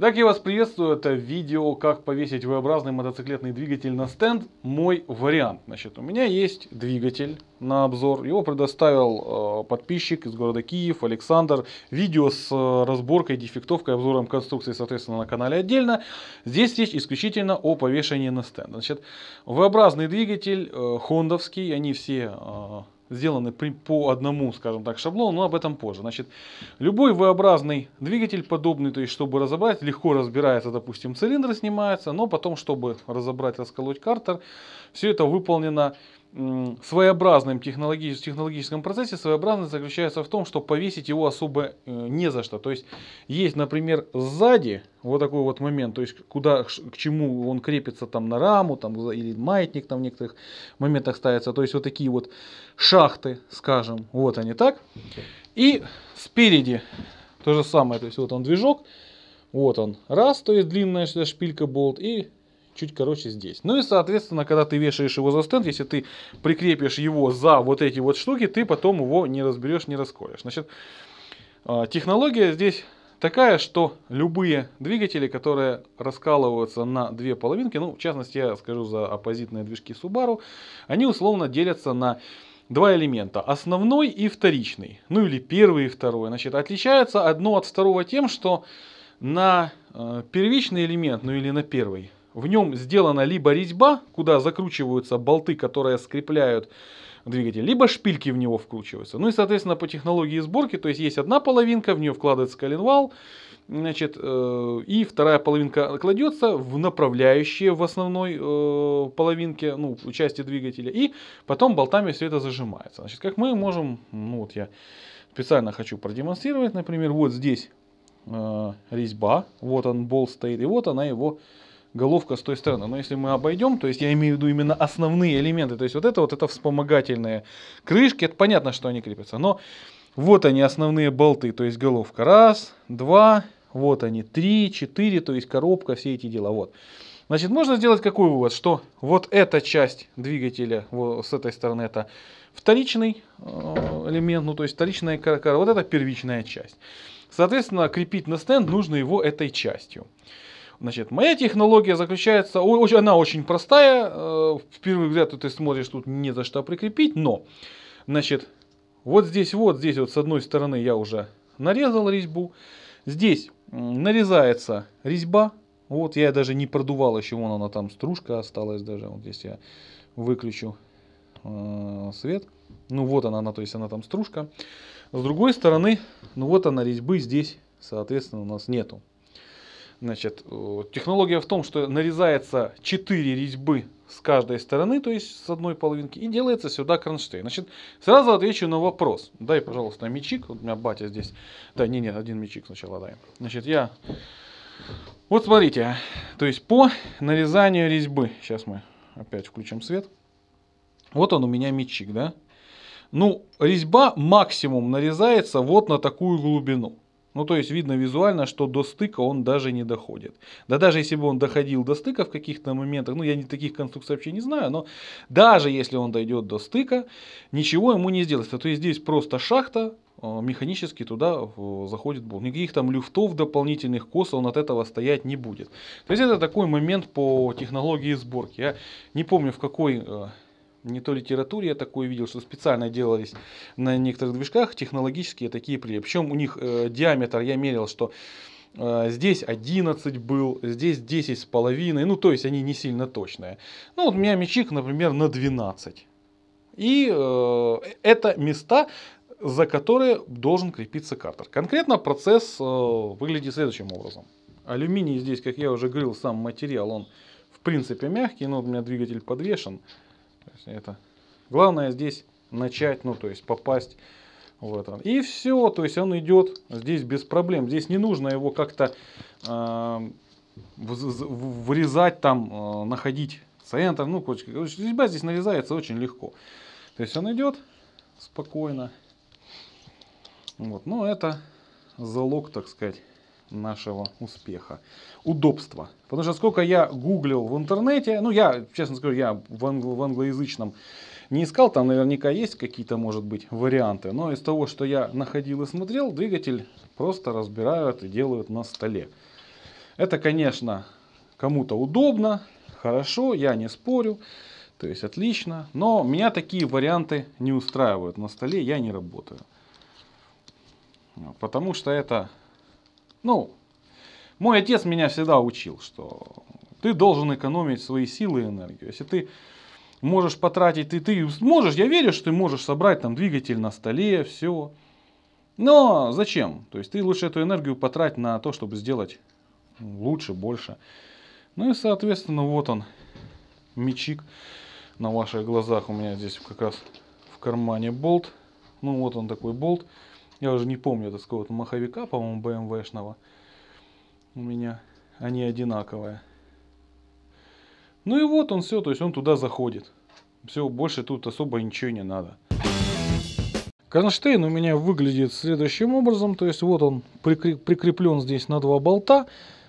Итак, я вас приветствую. Это видео, как повесить V-образный мотоциклетный двигатель на стенд. Мой вариант. Значит, у меня есть двигатель на обзор. Его предоставил э, подписчик из города Киев, Александр. Видео с э, разборкой, дефектовкой, обзором конструкции, соответственно, на канале отдельно. Здесь речь исключительно о повешении на стенд. Значит, V-образный двигатель, э, хондовский. Они все... Э, сделаны при, по одному, скажем так, шаблону, но об этом позже. Значит, любой V-образный двигатель подобный, то есть чтобы разобрать, легко разбирается, допустим, цилиндры снимаются, но потом, чтобы разобрать, расколоть картер, все это выполнено своеобразном технологическом, процессе своеобразность заключается в том, что повесить его особо э, не за что. То есть есть, например, сзади вот такой вот момент, то есть куда, к чему он крепится там на раму, там или маятник там в некоторых моментах ставится. То есть вот такие вот шахты, скажем, вот они так. И спереди то же самое, то есть вот он движок, вот он, раз, то есть длинная шпилька болт и чуть короче здесь. Ну и, соответственно, когда ты вешаешь его за стенд, если ты прикрепишь его за вот эти вот штуки, ты потом его не разберешь, не расколешь. Значит, а, технология здесь такая, что любые двигатели, которые раскалываются на две половинки, ну, в частности, я скажу за оппозитные движки Subaru, они условно делятся на два элемента, основной и вторичный, ну или первый и второй. Значит, отличается одно от второго тем, что на э, первичный элемент, ну или на первый, в нем сделана либо резьба, куда закручиваются болты, которые скрепляют двигатель, либо шпильки в него вкручиваются. Ну и, соответственно, по технологии сборки, то есть есть одна половинка, в нее вкладывается коленвал, значит, э, и вторая половинка кладется в направляющие в основной э, половинке, ну, части двигателя, и потом болтами все это зажимается. Значит, как мы можем, ну вот я специально хочу продемонстрировать, например, вот здесь э, резьба, вот он болт стоит, и вот она его головка с той стороны. Но если мы обойдем, то есть я имею в виду именно основные элементы, то есть вот это вот это вспомогательные крышки, это понятно, что они крепятся, но вот они основные болты, то есть головка раз, два, вот они три, четыре, то есть коробка, все эти дела, вот. Значит, можно сделать какой вывод, что вот эта часть двигателя вот с этой стороны это вторичный э, элемент, ну то есть вторичная каркара, вот это первичная часть. Соответственно, крепить на стенд нужно его этой частью. Значит, моя технология заключается, она очень простая, э, в первый взгляд ты смотришь, тут не за что прикрепить, но, значит, вот здесь вот, здесь вот с одной стороны я уже нарезал резьбу, здесь нарезается резьба, вот я даже не продувал еще, вон она там стружка осталась даже, вот здесь я выключу э, свет, ну вот она, она, то есть она там стружка, с другой стороны, ну вот она резьбы здесь, соответственно, у нас нету. Значит, э, технология в том, что нарезается 4 резьбы с каждой стороны, то есть с одной половинки, и делается сюда кронштейн. Значит, сразу отвечу на вопрос. Дай, пожалуйста, мечик. Вот у меня батя здесь. Да, не-не, один мечик сначала дай. Значит, я... Вот смотрите, то есть по нарезанию резьбы. Сейчас мы опять включим свет. Вот он у меня мечик, да? Ну, резьба максимум нарезается вот на такую глубину. Ну, то есть видно визуально, что до стыка он даже не доходит. Да даже если бы он доходил до стыка в каких-то моментах, ну, я не таких конструкций вообще не знаю, но даже если он дойдет до стыка, ничего ему не сделается. То есть здесь просто шахта, э, механически туда э, заходит болт. Никаких там люфтов дополнительных, кос он от этого стоять не будет. То есть это такой момент по технологии сборки. Я не помню, в какой э, не то литературе я такое видел, что специально делались на некоторых движках технологические такие плеи. Причем у них э, диаметр я мерил, что э, здесь 11 был, здесь 10 с половиной, ну то есть они не сильно точные. Ну вот у меня мячик, например, на 12. И э, это места, за которые должен крепиться картер. Конкретно процесс э, выглядит следующим образом. Алюминий здесь, как я уже говорил, сам материал, он в принципе мягкий, но у меня двигатель подвешен это. Главное здесь начать, ну то есть попасть в это. И все, то есть он идет здесь без проблем. Здесь не нужно его как-то э, а, вырезать там, э, находить центр. Ну, короче, резьба здесь нарезается очень легко. То есть он идет спокойно. Вот, но ну, это залог, так сказать, нашего успеха. Удобство. Потому что сколько я гуглил в интернете, ну я, честно скажу, я в, англо в англоязычном не искал, там наверняка есть какие-то, может быть, варианты. Но из того, что я находил и смотрел, двигатель просто разбирают и делают на столе. Это, конечно, кому-то удобно, хорошо, я не спорю. То есть отлично, но меня такие варианты не устраивают. На столе я не работаю. Потому что это ну, мой отец меня всегда учил, что ты должен экономить свои силы и энергию. Если ты можешь потратить, ты, ты можешь, я верю, что ты можешь собрать там двигатель на столе, все. Но зачем? То есть ты лучше эту энергию потрать на то, чтобы сделать лучше, больше. Ну и, соответственно, вот он, мечик на ваших глазах. У меня здесь как раз в кармане болт. Ну вот он такой болт. Я уже не помню, это с какого-то маховика, по-моему, BMW-шного. У меня они одинаковые. Ну и вот он все, то есть он туда заходит. Все, больше тут особо ничего не надо. Кронштейн у меня выглядит следующим образом. То есть вот он прикреплен здесь на два болта.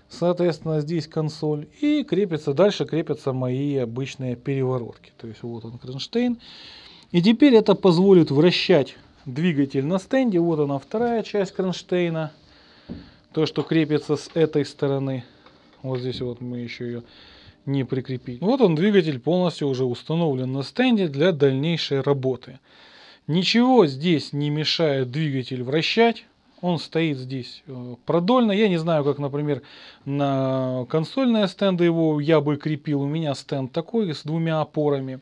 Соответственно, здесь консоль. И крепится, дальше крепятся мои обычные переворотки. То есть вот он кронштейн. И теперь это позволит вращать двигатель на стенде. Вот она вторая часть кронштейна. То, что крепится с этой стороны. Вот здесь вот мы еще ее не прикрепили. Вот он, двигатель полностью уже установлен на стенде для дальнейшей работы. Ничего здесь не мешает двигатель вращать. Он стоит здесь э, продольно. Я не знаю, как, например, на консольные стенды его я бы крепил. У меня стенд такой с двумя опорами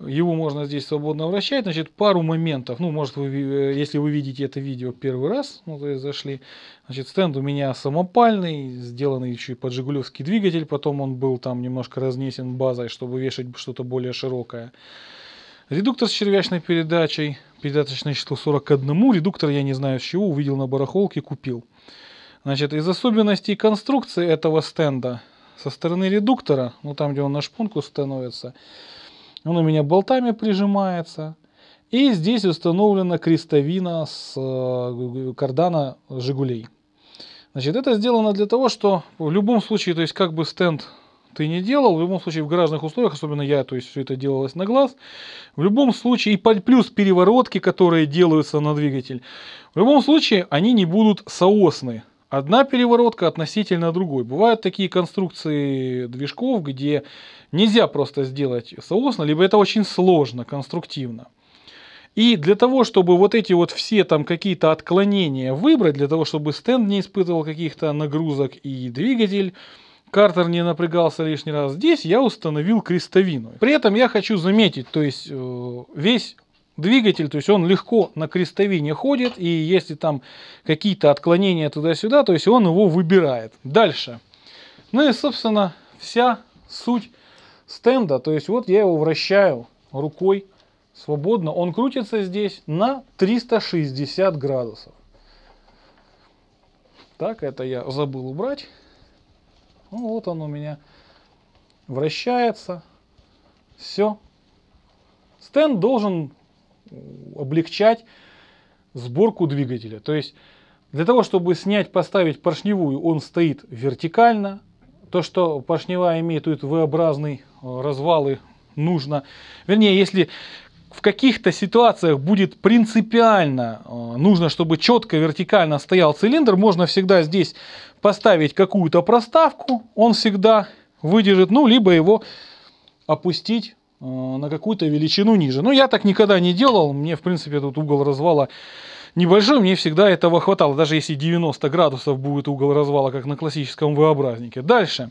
его можно здесь свободно вращать. Значит, пару моментов. Ну, может, вы, э, если вы видите это видео первый раз, ну, то есть зашли. Значит, стенд у меня самопальный, сделанный еще и под жигулевский двигатель. Потом он был там немножко разнесен базой, чтобы вешать что-то более широкое. Редуктор с червячной передачей. Передаточное число 41. Редуктор я не знаю с чего, увидел на барахолке, купил. Значит, из особенностей конструкции этого стенда со стороны редуктора, ну там, где он на шпунку становится, он у меня болтами прижимается. И здесь установлена крестовина с э, кардана Жигулей. Значит, это сделано для того, что в любом случае, то есть как бы стенд ты не делал, в любом случае в гаражных условиях, особенно я, то есть все это делалось на глаз, в любом случае, и плюс переворотки, которые делаются на двигатель, в любом случае они не будут соосны. Одна переворотка относительно другой. Бывают такие конструкции движков, где нельзя просто сделать соосно, либо это очень сложно, конструктивно. И для того, чтобы вот эти вот все там какие-то отклонения выбрать, для того, чтобы стенд не испытывал каких-то нагрузок и двигатель, картер не напрягался лишний раз, здесь я установил крестовину. При этом я хочу заметить, то есть э, весь двигатель, то есть он легко на крестовине ходит, и если там какие-то отклонения туда-сюда, то есть он его выбирает. Дальше. Ну и, собственно, вся суть стенда, то есть вот я его вращаю рукой свободно, он крутится здесь на 360 градусов. Так, это я забыл убрать. Ну, вот он у меня вращается. Все. Стенд должен облегчать сборку двигателя. То есть для того, чтобы снять, поставить поршневую, он стоит вертикально. То, что поршневая имеет этот V-образный э, развалы, нужно. Вернее, если в каких-то ситуациях будет принципиально э, нужно, чтобы четко вертикально стоял цилиндр, можно всегда здесь поставить какую-то проставку, он всегда выдержит, ну, либо его опустить Э, на какую-то величину ниже. Но я так никогда не делал. Мне, в принципе, этот угол развала небольшой, мне всегда этого хватало, даже если 90 градусов будет угол развала, как на классическом V-образнике. Дальше.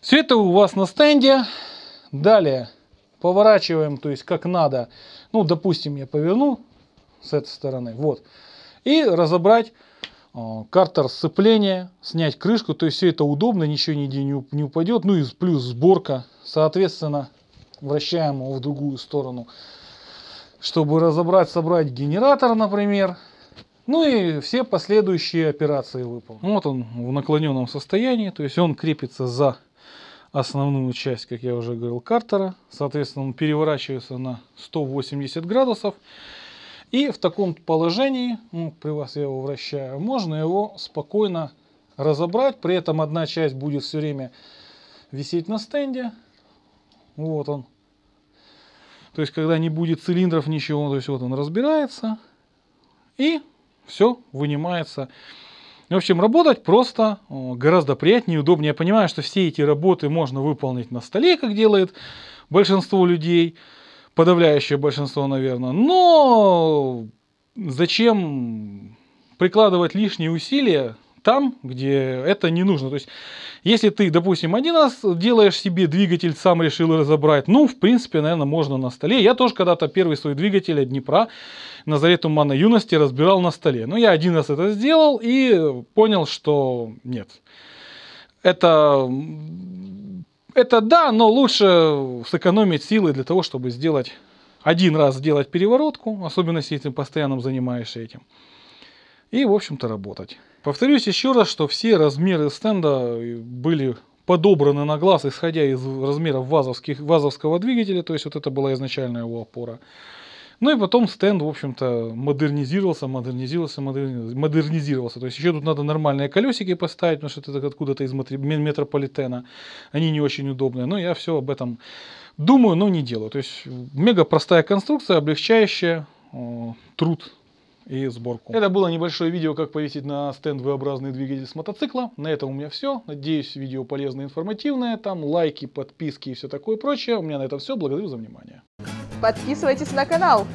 Все это у вас на стенде. Далее поворачиваем, то есть как надо. Ну, допустим, я поверну с этой стороны. Вот. И разобрать э, картер сцепления, снять крышку, то есть все это удобно, ничего нигде не упадет, ну и плюс сборка, соответственно, вращаем его в другую сторону, чтобы разобрать, собрать генератор, например. Ну и все последующие операции выполнены. Вот он в наклоненном состоянии, то есть он крепится за основную часть, как я уже говорил, картера. Соответственно, он переворачивается на 180 градусов. И в таком положении, ну, при вас я его вращаю, можно его спокойно разобрать. При этом одна часть будет все время висеть на стенде, вот он. То есть, когда не будет цилиндров, ничего, то есть вот он разбирается и все вынимается. В общем, работать просто гораздо приятнее, удобнее. Я понимаю, что все эти работы можно выполнить на столе, как делает большинство людей, подавляющее большинство, наверное. Но зачем прикладывать лишние усилия там, где это не нужно. То есть, если ты, допустим, один раз делаешь себе двигатель, сам решил разобрать, ну, в принципе, наверное, можно на столе. Я тоже когда-то первый свой двигатель от Днепра на заре тумана юности разбирал на столе. Но я один раз это сделал и понял, что нет. Это это да, но лучше сэкономить силы для того, чтобы сделать один раз сделать переворотку, особенно если ты постоянно занимаешься этим и, в общем-то, работать. Повторюсь еще раз, что все размеры стенда э, были подобраны на глаз, исходя из размеров вазовских, вазовского двигателя, то есть вот это была изначальная его опора. Ну и потом стенд, в общем-то, модернизировался, модернизировался, модернизировался. То есть еще тут надо нормальные колесики поставить, потому что это откуда-то из метрополитена. Они не очень удобные. Но ну, я все об этом думаю, но не делаю. То есть мега простая конструкция, облегчающая э, труд и сборку. Это было небольшое видео, как повесить на стенд V-образный двигатель с мотоцикла. На этом у меня все. Надеюсь, видео полезное и информативное. Там лайки, подписки и все такое прочее. У меня на этом все. Благодарю за внимание. Подписывайтесь на канал.